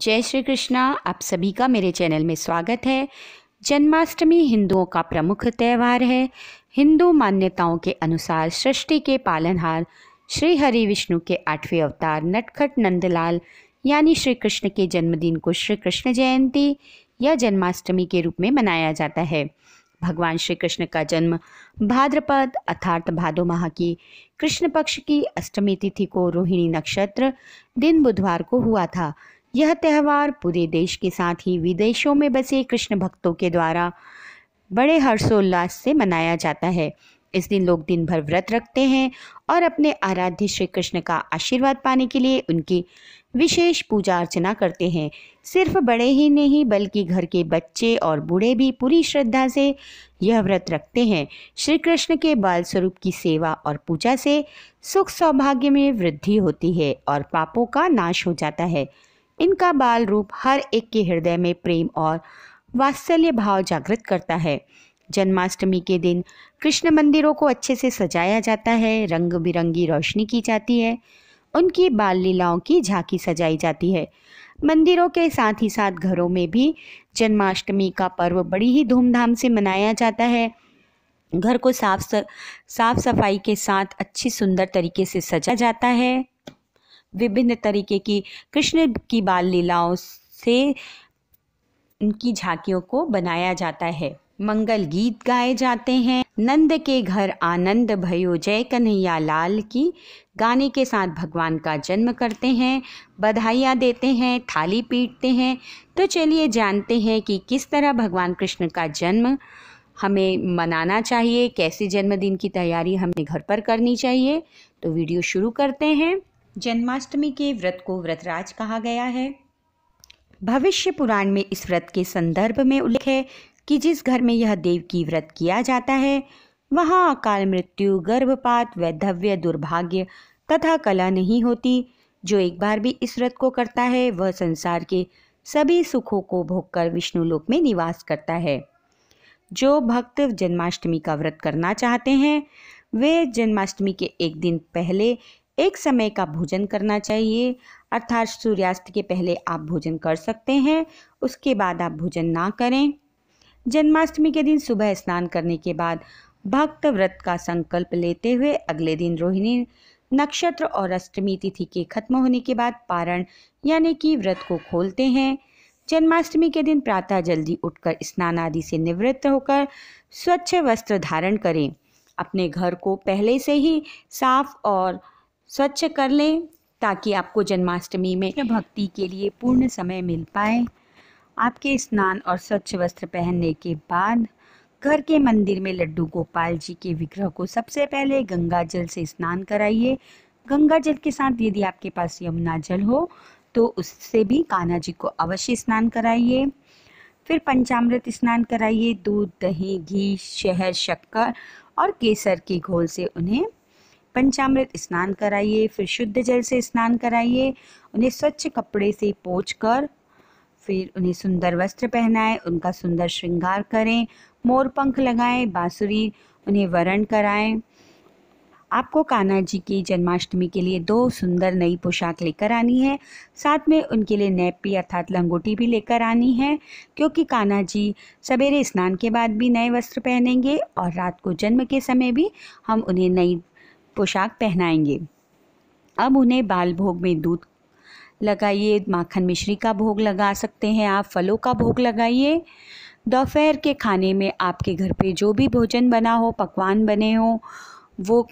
जय श्री कृष्णा आप सभी का मेरे चैनल में स्वागत है जन्माष्टमी हिंदुओं का प्रमुख त्यौहार है हिंदू मान्यताओं के अनुसार सृष्टि के पालनहार श्री हरि विष्णु के आठवें अवतार नटखट नंदलाल यानी श्री कृष्ण के जन्मदिन को श्री कृष्ण जयंती या जन्माष्टमी के रूप में मनाया जाता है भगवान श्री कृष्ण का जन्म भाद्रपद अर्थात भादो माह की कृष्ण पक्ष की अष्टमी तिथि को रोहिणी नक्षत्र दिन बुधवार को हुआ था यह त्यौहार पूरे देश के साथ ही विदेशों में बसे कृष्ण भक्तों के द्वारा बड़े हर्षोल्लास से मनाया जाता है इस दिन लोग दिन भर व्रत रखते हैं और अपने आराध्य श्री कृष्ण का आशीर्वाद पाने के लिए उनकी विशेष पूजा अर्चना करते हैं सिर्फ बड़े ही नहीं बल्कि घर के बच्चे और बूढ़े भी पूरी श्रद्धा से यह व्रत रखते हैं श्री कृष्ण के बाल स्वरूप की सेवा और पूजा से सुख सौभाग्य में वृद्धि होती है और पापों का नाश हो जाता है इनका बाल रूप हर एक के हृदय में प्रेम और वात्सल्य भाव जागृत करता है जन्माष्टमी के दिन कृष्ण मंदिरों को अच्छे से सजाया जाता है रंग बिरंगी रोशनी की जाती है उनकी बाल लीलाओं की झांकी सजाई जाती है मंदिरों के साथ ही साथ घरों में भी जन्माष्टमी का पर्व बड़ी ही धूमधाम से मनाया जाता है घर को साफ साफ सफाई के साथ अच्छी सुंदर तरीके से सजा जाता है विभिन्न तरीके की कृष्ण की बाल लीलाओं से उनकी झांकियों को बनाया जाता है मंगल गीत गाए जाते हैं नंद के घर आनंद भयो जय कन्हैया लाल की गाने के साथ भगवान का जन्म करते हैं बधाइयाँ देते हैं थाली पीटते हैं तो चलिए जानते हैं कि किस तरह भगवान कृष्ण का जन्म हमें मनाना चाहिए कैसे जन्मदिन की तैयारी हमें घर पर करनी चाहिए तो वीडियो शुरू करते हैं जन्माष्टमी के व्रत को व्रतराज कहा गया है भविष्य पुराण में इस व्रत के संदर्भ में उल्लेख है कि जिस घर में यह देव की व्रत किया जाता है वहाँ अकाल मृत्यु गर्भपात वैधव्य दुर्भाग्य तथा कला नहीं होती जो एक बार भी इस व्रत को करता है वह संसार के सभी सुखों को भोगकर विष्णुलोक में निवास करता है जो भक्त जन्माष्टमी का व्रत करना चाहते हैं वे जन्माष्टमी के एक दिन पहले एक समय का भोजन करना चाहिए अर्थात सूर्यास्त के पहले आप भोजन कर सकते हैं उसके बाद आप भोजन ना करें जन्माष्टमी के दिन सुबह स्नान करने के बाद भक्त व्रत का संकल्प लेते हुए अगले दिन रोहिणी नक्षत्र और अष्टमी तिथि के खत्म होने के बाद पारण यानी कि व्रत को खोलते हैं जन्माष्टमी के दिन प्रातः जल्दी उठकर स्नान आदि से निवृत्त होकर स्वच्छ वस्त्र धारण करें अपने घर को पहले से ही साफ और स्वच्छ कर लें ताकि आपको जन्माष्टमी में भक्ति के लिए पूर्ण समय मिल पाए आपके स्नान और स्वच्छ वस्त्र पहनने के बाद घर के मंदिर में लड्डू गोपाल जी के विग्रह को सबसे पहले गंगा जल से स्नान कराइए गंगा जल के साथ यदि आपके पास यमुना जल हो तो उससे भी कान्हा जी को अवश्य स्नान कराइए फिर पंचामृत स्नान कराइए दूध दही घी शहद शक्कर और केसर के घोल से उन्हें पंचामृत स्नान कराइए फिर शुद्ध जल से स्नान कराइए उन्हें स्वच्छ कपड़े से पोछ कर फिर उन्हें सुंदर वस्त्र पहनाएं उनका सुंदर श्रृंगार करें मोर पंख लगाएं बांसुरी उन्हें वरण कराएं आपको कान्हा जी की जन्माष्टमी के लिए दो सुंदर नई पोशाक लेकर आनी है साथ में उनके लिए नैपी अर्थात लंगोटी भी लेकर आनी है क्योंकि कान्हा जी सवेरे स्नान के बाद भी नए वस्त्र पहनेंगे और रात को जन्म के समय भी हम उन्हें नई पोशाक पहनाएंगे अब उन्हें बाल भोग में दूध लगाइए माखन मिश्री का भोग लगा सकते हैं आप फलों का भोग लगाइए दोपहर के खाने में आपके घर पे जो भी भोजन बना हो पकवान बने हो वो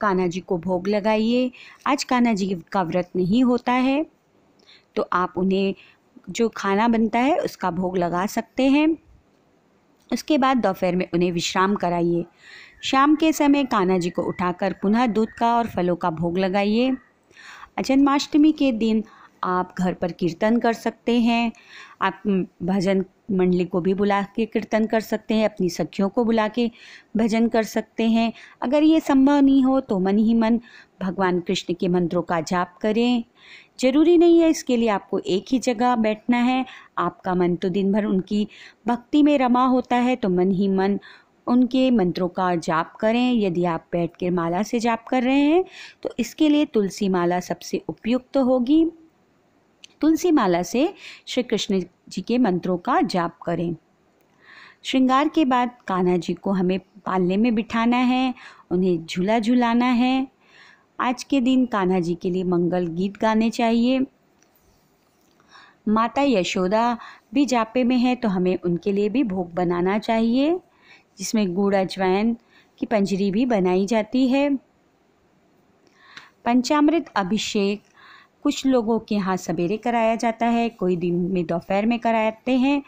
कान्हा जी को भोग लगाइए आज कान्हा जी का व्रत नहीं होता है तो आप उन्हें जो खाना बनता है उसका भोग लगा सकते हैं उसके बाद दोपहर में उन्हें विश्राम कराइए शाम के समय कान्हा जी को उठाकर पुनः दूध का और फलों का भोग लगाइए जन्माष्टमी के दिन आप घर पर कीर्तन कर सकते हैं आप भजन मंडली को भी बुला के कीर्तन कर सकते हैं अपनी सखियों को बुला के भजन कर सकते हैं अगर ये संभव नहीं हो तो मन ही मन भगवान कृष्ण के मंत्रों का जाप करें जरूरी नहीं है इसके लिए आपको एक ही जगह बैठना है आपका मन तो दिन भर उनकी भक्ति में रमा होता है तो मन ही मन उनके मंत्रों का जाप करें यदि आप बैठ कर माला से जाप कर रहे हैं तो इसके लिए तुलसी माला सबसे उपयुक्त होगी तुलसी माला से श्री कृष्ण जी के मंत्रों का जाप करें श्रृंगार के बाद कान्हा जी को हमें पालने में बिठाना है उन्हें झूला झुलाना है आज के दिन कान्हा जी के लिए मंगल गीत गाने चाहिए माता यशोदा भी जापे में है तो हमें उनके लिए भी भोग बनाना चाहिए जिसमें गुड़ अजवाइन की पंजरी भी बनाई जाती है पंचामृत अभिषेक कुछ लोगों के यहाँ सवेरे कराया जाता है कोई दिन में दोपहर में कराते हैं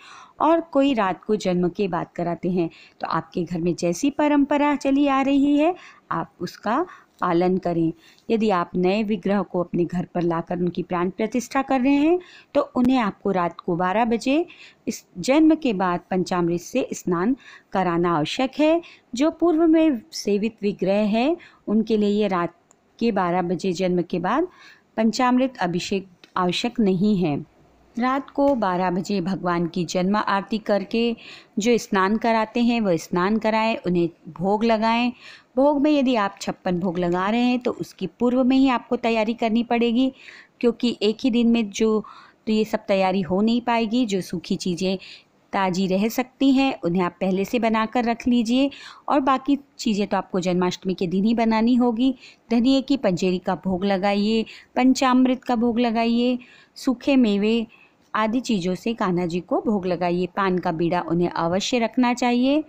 और कोई रात को जन्म के बाद कराते हैं तो आपके घर में जैसी परंपरा चली आ रही है आप उसका पालन करें यदि आप नए विग्रह को अपने घर पर लाकर उनकी प्राण प्रतिष्ठा कर रहे हैं तो उन्हें आपको रात को 12 बजे इस जन्म के बाद पंचामृत से स्नान कराना आवश्यक है जो पूर्व में सेवित विग्रह है उनके लिए ये रात के 12 बजे जन्म के बाद पंचामृत अभिषेक आवश्यक नहीं है रात को 12 बजे भगवान की जन्म आरती करके जो स्नान कराते हैं वो स्नान कराएं उन्हें भोग लगाएं भोग में यदि आप छप्पन भोग लगा रहे हैं तो उसकी पूर्व में ही आपको तैयारी करनी पड़ेगी क्योंकि एक ही दिन में जो तो ये सब तैयारी हो नहीं पाएगी जो सूखी चीज़ें ताज़ी रह सकती हैं उन्हें आप पहले से बना कर रख लीजिए और बाकी चीज़ें तो आपको जन्माष्टमी के दिन ही बनानी होगी धनिए की पंजेरी का भोग लगाइए पंचामृत का भोग लगाइए सूखे मेवे आदि चीज़ों से कान्हा जी को भोग लगाइए पान का बीड़ा उन्हें अवश्य रखना चाहिए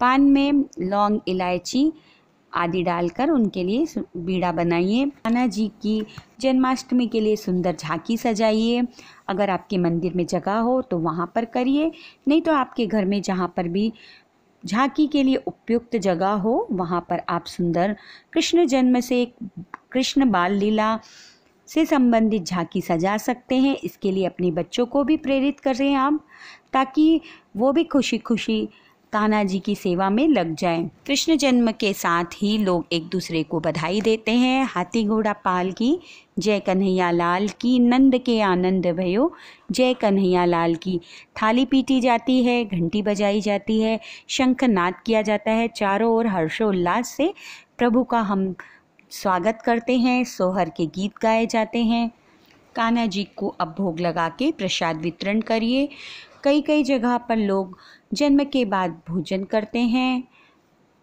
पान में लौंग इलायची आदि डालकर उनके लिए बीड़ा बनाइए कान्हा जी की जन्माष्टमी के लिए सुंदर झांकी सजाइए अगर आपके मंदिर में जगह हो तो वहाँ पर करिए नहीं तो आपके घर में जहाँ पर भी झांकी के लिए उपयुक्त जगह हो वहाँ पर आप सुंदर कृष्ण जन्म से कृष्ण बाल लीला से संबंधित झांकी सजा सकते हैं इसके लिए अपने बच्चों को भी प्रेरित करें आप ताकि वो भी खुशी खुशी ताना जी की सेवा में लग जाए कृष्ण जन्म के साथ ही लोग एक दूसरे को बधाई देते हैं हाथी घोड़ा पाल की जय कन्हैया लाल की नंद के आनंद भयो जय कन्हैया लाल की थाली पीटी जाती है घंटी बजाई जाती है शंखनाद किया जाता है चारों ओर हर्षोल्लास से प्रभु का हम स्वागत करते हैं सोहर के गीत गाए जाते हैं कान्हा जी को अब भोग लगा के प्रसाद वितरण करिए कई कई जगह पर लोग जन्म के बाद भोजन करते हैं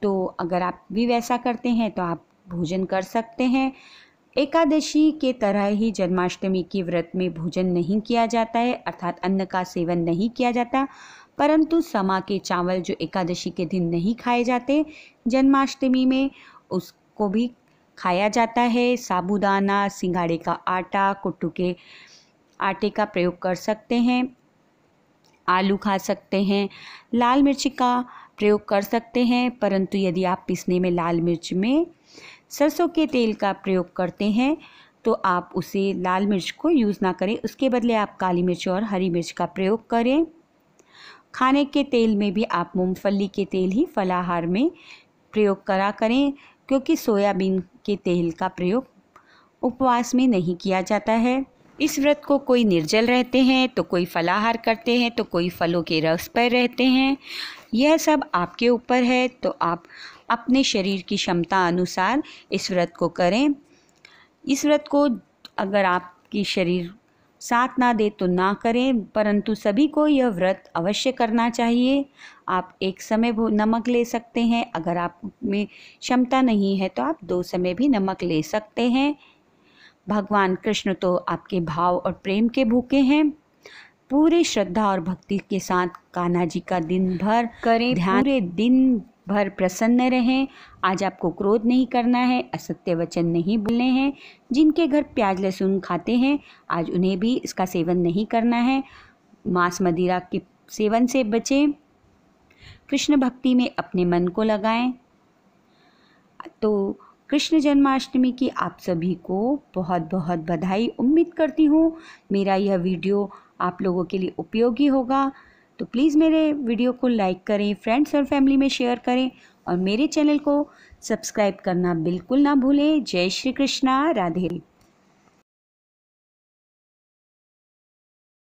तो अगर आप भी वैसा करते हैं तो आप भोजन कर सकते हैं एकादशी के तरह ही जन्माष्टमी के व्रत में भोजन नहीं किया जाता है अर्थात अन्न का सेवन नहीं किया जाता परंतु समा के चावल जो एकादशी के दिन नहीं खाए जाते जन्माष्टमी में उसको भी खाया जाता है साबूदाना सिंगाड़े का आटा कुट्टू के आटे का प्रयोग कर सकते हैं आलू खा सकते हैं लाल मिर्च का प्रयोग कर सकते हैं परंतु यदि आप पीसने में लाल मिर्च में सरसों के तेल का प्रयोग करते हैं तो आप उसे लाल मिर्च को यूज़ ना करें उसके बदले आप काली मिर्च और हरी मिर्च का प्रयोग करें खाने के तेल में भी आप मूंगफली के तेल ही फलाहार में प्रयोग करा करें क्योंकि सोयाबीन के तेल का प्रयोग उपवास में नहीं किया जाता है इस व्रत को कोई निर्जल रहते हैं तो कोई फलाहार करते हैं तो कोई फलों के रस पर रहते हैं यह सब आपके ऊपर है तो आप अपने शरीर की क्षमता अनुसार इस व्रत को करें इस व्रत को अगर आपकी शरीर साथ ना दे तो ना करें परंतु सभी को यह व्रत अवश्य करना चाहिए आप एक समय नमक ले सकते हैं अगर आप में क्षमता नहीं है तो आप दो समय भी नमक ले सकते हैं भगवान कृष्ण तो आपके भाव और प्रेम के भूखे हैं पूरी श्रद्धा और भक्ति के साथ कान्हा जी का दिन भर करें ध्यान पूरे दिन भर प्रसन्न रहें आज आपको क्रोध नहीं करना है असत्य वचन नहीं बोलने हैं जिनके घर प्याज लहसुन खाते हैं आज उन्हें भी इसका सेवन नहीं करना है मांस मदिरा के सेवन से बचें कृष्ण भक्ति में अपने मन को लगाएं तो कृष्ण जन्माष्टमी की आप सभी को बहुत बहुत बधाई उम्मीद करती हूँ मेरा यह वीडियो आप लोगों के लिए उपयोगी होगा तो प्लीज़ मेरे वीडियो को लाइक करें फ्रेंड्स और फैमिली में शेयर करें और मेरे चैनल को सब्सक्राइब करना बिल्कुल ना भूलें जय श्री कृष्णा राधे